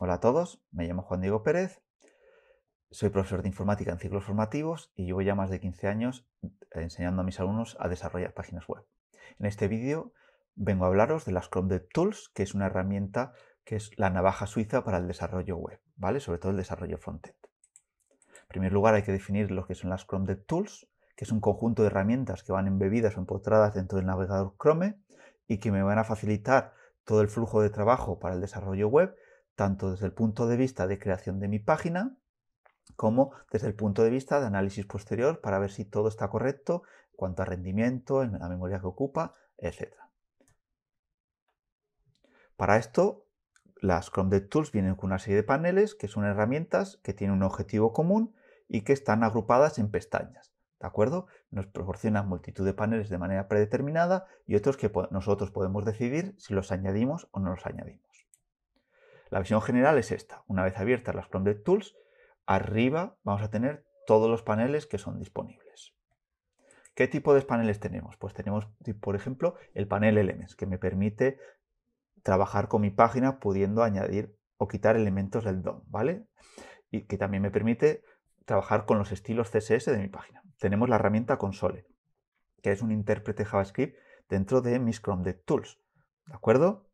Hola a todos, me llamo Juan Diego Pérez, soy profesor de informática en ciclos formativos y llevo ya más de 15 años enseñando a mis alumnos a desarrollar páginas web. En este vídeo vengo a hablaros de las Chrome DevTools, que es una herramienta que es la navaja suiza para el desarrollo web, ¿vale? Sobre todo el desarrollo frontend. En primer lugar hay que definir lo que son las Chrome DevTools, que es un conjunto de herramientas que van embebidas o empotradas dentro del navegador Chrome y que me van a facilitar todo el flujo de trabajo para el desarrollo web tanto desde el punto de vista de creación de mi página como desde el punto de vista de análisis posterior para ver si todo está correcto cuanto a rendimiento, en la memoria que ocupa, etc. Para esto, las Chrome DevTools vienen con una serie de paneles que son herramientas que tienen un objetivo común y que están agrupadas en pestañas. ¿De acuerdo? Nos proporcionan multitud de paneles de manera predeterminada y otros que nosotros podemos decidir si los añadimos o no los añadimos. La visión general es esta. Una vez abiertas las Chrome Tools, arriba vamos a tener todos los paneles que son disponibles. ¿Qué tipo de paneles tenemos? Pues tenemos, por ejemplo, el panel Elements, que me permite trabajar con mi página pudiendo añadir o quitar elementos del DOM, ¿vale? Y que también me permite trabajar con los estilos CSS de mi página. Tenemos la herramienta Console, que es un intérprete JavaScript dentro de mis Chrome Tools, ¿de acuerdo?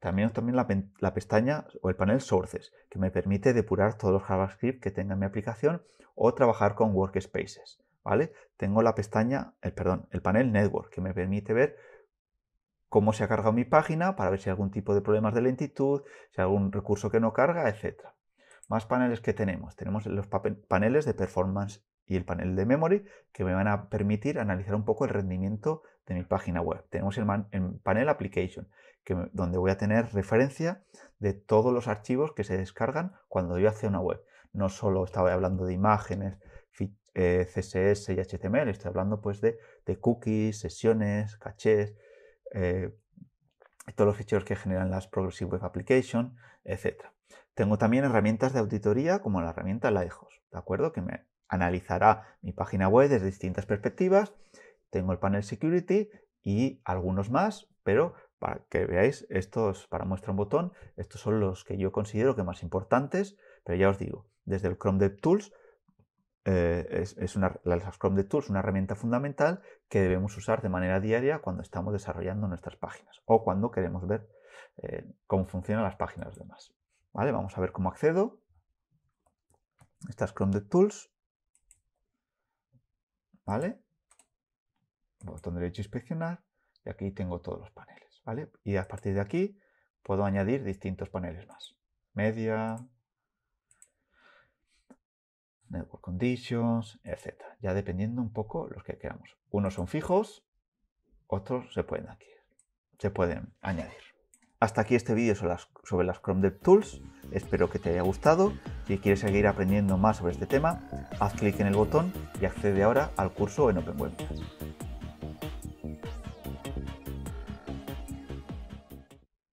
También también la, pestaña o el panel Sources, que me permite depurar todos los JavaScript que tenga en mi aplicación o trabajar con workspaces. ¿vale? Tengo la pestaña, el, perdón, el panel Network, que me permite ver cómo se ha cargado mi página para ver si hay algún tipo de problemas de lentitud, si hay algún recurso que no carga, etc. Más paneles que tenemos. Tenemos los paneles de performance y el panel de memory que me van a permitir analizar un poco el rendimiento de mi página web. Tenemos el, panel application, que donde voy a tener referencia de todos los archivos que se descargan cuando yo hago una web. No solo estaba hablando de imágenes, eh, CSS y HTML, estoy hablando pues de, cookies, sesiones, cachés, eh, todos los ficheros que generan las Progressive Web Application, etc. Tengo también herramientas de auditoría como la herramienta Lighthouse, ¿de acuerdo? Que me analizará mi página web desde distintas perspectivas. Tengo el panel Security y algunos más, pero para que veáis, estos, para muestra un botón, estos son los que yo considero que más importantes, pero ya os digo, desde el Chrome DevTools, tools eh, es, una, las Chrome una herramienta fundamental que debemos usar de manera diaria cuando estamos desarrollando nuestras páginas o cuando queremos ver eh, cómo funcionan las páginas demás. ¿Vale? Vamos a ver cómo accedo. Estas Chrome Chrome DevTools. ¿vale? Botón derecho inspeccionar y aquí tengo todos los paneles, ¿vale? Y a partir de aquí puedo añadir distintos paneles más. Media, Network Conditions, etc. Ya dependiendo un poco los que queramos. Unos son fijos, otros se pueden, aquí, se pueden añadir. Hasta aquí este vídeo sobre las, Chrome Dev Chrome DevTools. Espero que te haya gustado. Si quieres seguir aprendiendo más sobre este tema, haz clic en el botón y accede ahora al curso en OpenWeb.